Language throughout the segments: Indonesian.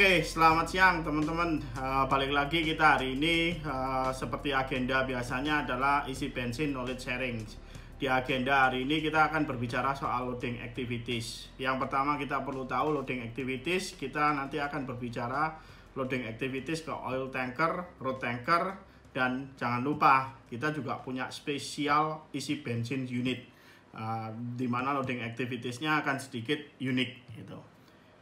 Oke, selamat siang teman-teman. Uh, balik lagi kita hari ini uh, seperti agenda biasanya adalah isi bensin knowledge sharing. Di agenda hari ini kita akan berbicara soal loading activities. Yang pertama kita perlu tahu loading activities, kita nanti akan berbicara loading activities ke oil tanker, road tanker, dan jangan lupa kita juga punya spesial isi bensin unit. Uh, di mana loading activitiesnya akan sedikit unik gitu.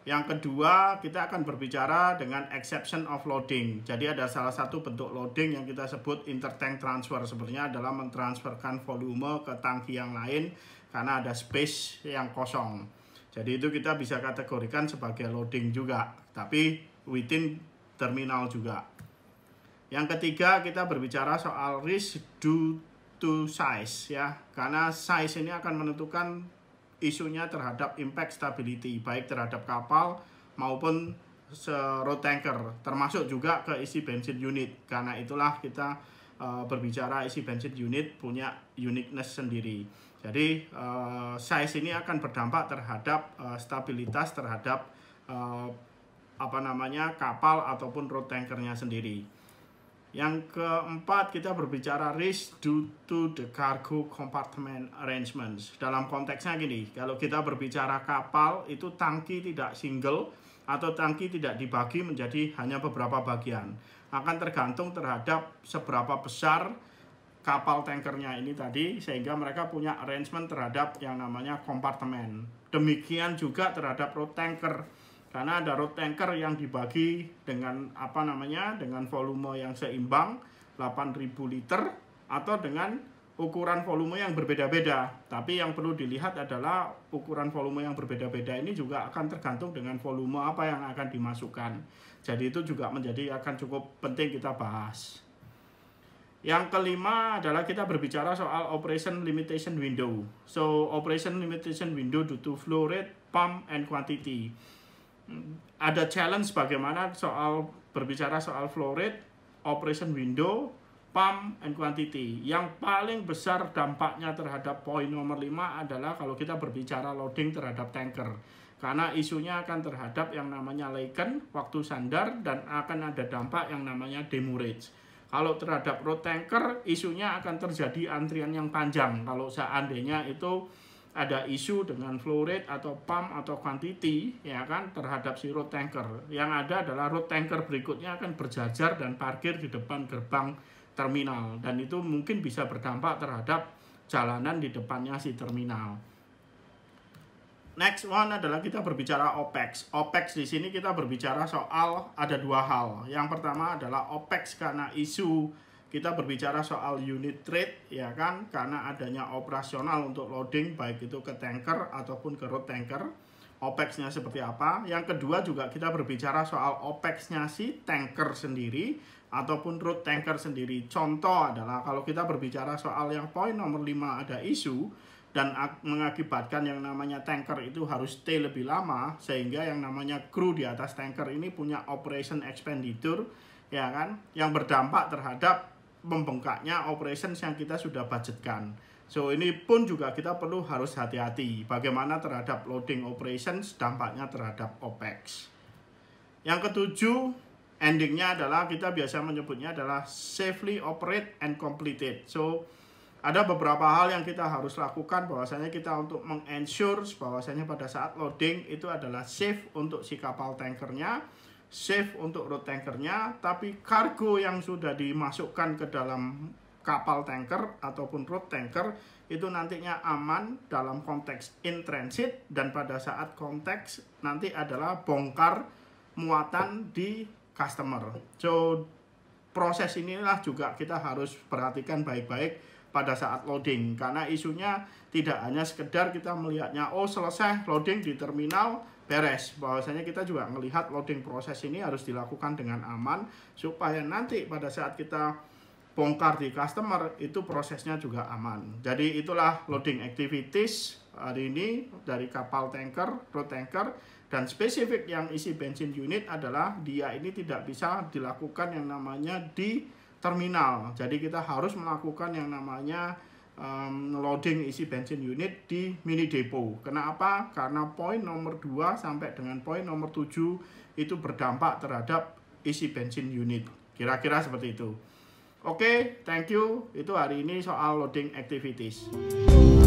Yang kedua, kita akan berbicara dengan exception of loading. Jadi ada salah satu bentuk loading yang kita sebut intertank transfer. Sebenarnya adalah mentransferkan volume ke tangki yang lain karena ada space yang kosong. Jadi itu kita bisa kategorikan sebagai loading juga, tapi within terminal juga. Yang ketiga, kita berbicara soal risk due to size ya. Karena size ini akan menentukan isunya terhadap impact stability baik terhadap kapal maupun road tanker termasuk juga ke isi bensin unit karena itulah kita uh, berbicara isi bensin unit punya uniqueness sendiri jadi uh, size ini akan berdampak terhadap uh, stabilitas terhadap uh, apa namanya kapal ataupun road tankernya sendiri yang keempat, kita berbicara risk due to the cargo compartment arrangements. Dalam konteksnya gini, kalau kita berbicara kapal, itu tangki tidak single atau tangki tidak dibagi menjadi hanya beberapa bagian. Akan tergantung terhadap seberapa besar kapal tankernya ini tadi, sehingga mereka punya arrangement terhadap yang namanya kompartemen. Demikian juga terhadap road tanker karena ada road tanker yang dibagi dengan apa namanya dengan volume yang seimbang 8000 liter atau dengan ukuran volume yang berbeda-beda tapi yang perlu dilihat adalah ukuran volume yang berbeda-beda ini juga akan tergantung dengan volume apa yang akan dimasukkan jadi itu juga menjadi akan cukup penting kita bahas yang kelima adalah kita berbicara soal operation limitation window so operation limitation window due to flow rate pump and quantity ada challenge bagaimana soal berbicara soal flow rate, operation window, pump and quantity. Yang paling besar dampaknya terhadap poin nomor 5 adalah kalau kita berbicara loading terhadap tanker. Karena isunya akan terhadap yang namanya laken, waktu sandar, dan akan ada dampak yang namanya demurrage. Kalau terhadap road tanker, isunya akan terjadi antrian yang panjang. Kalau seandainya itu ada isu dengan flow rate atau pump atau quantity ya kan terhadap si road tanker. Yang ada adalah road tanker berikutnya akan berjajar dan parkir di depan gerbang terminal dan itu mungkin bisa berdampak terhadap jalanan di depannya si terminal. Next one adalah kita berbicara OPEX. OPEX di sini kita berbicara soal ada dua hal. Yang pertama adalah OPEX karena isu kita berbicara soal unit trade ya kan karena adanya operasional untuk loading baik itu ke tanker ataupun ke road tanker OPEX-nya seperti apa. Yang kedua juga kita berbicara soal OPEX-nya si tanker sendiri ataupun road tanker sendiri. Contoh adalah kalau kita berbicara soal yang poin nomor 5 ada isu dan mengakibatkan yang namanya tanker itu harus stay lebih lama sehingga yang namanya kru di atas tanker ini punya operation expenditure ya kan yang berdampak terhadap membengkaknya operations yang kita sudah budgetkan. So ini pun juga kita perlu harus hati-hati bagaimana terhadap loading operations dampaknya terhadap OPEX. Yang ketujuh, endingnya adalah kita biasa menyebutnya adalah safely operate and completed. So ada beberapa hal yang kita harus lakukan bahwasanya kita untuk mengensure bahwasanya pada saat loading itu adalah safe untuk si kapal tankernya safe untuk road tankernya, tapi kargo yang sudah dimasukkan ke dalam kapal tanker ataupun road tanker itu nantinya aman dalam konteks in transit dan pada saat konteks nanti adalah bongkar muatan di customer. So proses inilah juga kita harus perhatikan baik-baik pada saat loading karena isunya tidak hanya sekedar kita melihatnya oh selesai loading di terminal beres bahwasanya kita juga melihat loading proses ini harus dilakukan dengan aman supaya nanti pada saat kita bongkar di customer itu prosesnya juga aman jadi itulah loading activities hari ini dari kapal tanker road tanker dan spesifik yang isi bensin unit adalah dia ini tidak bisa dilakukan yang namanya di terminal. Jadi kita harus melakukan yang namanya um, loading isi bensin unit di mini depo. Kenapa? Karena poin nomor 2 sampai dengan poin nomor 7 itu berdampak terhadap isi bensin unit. Kira-kira seperti itu. Oke, okay, thank you. Itu hari ini soal loading activities.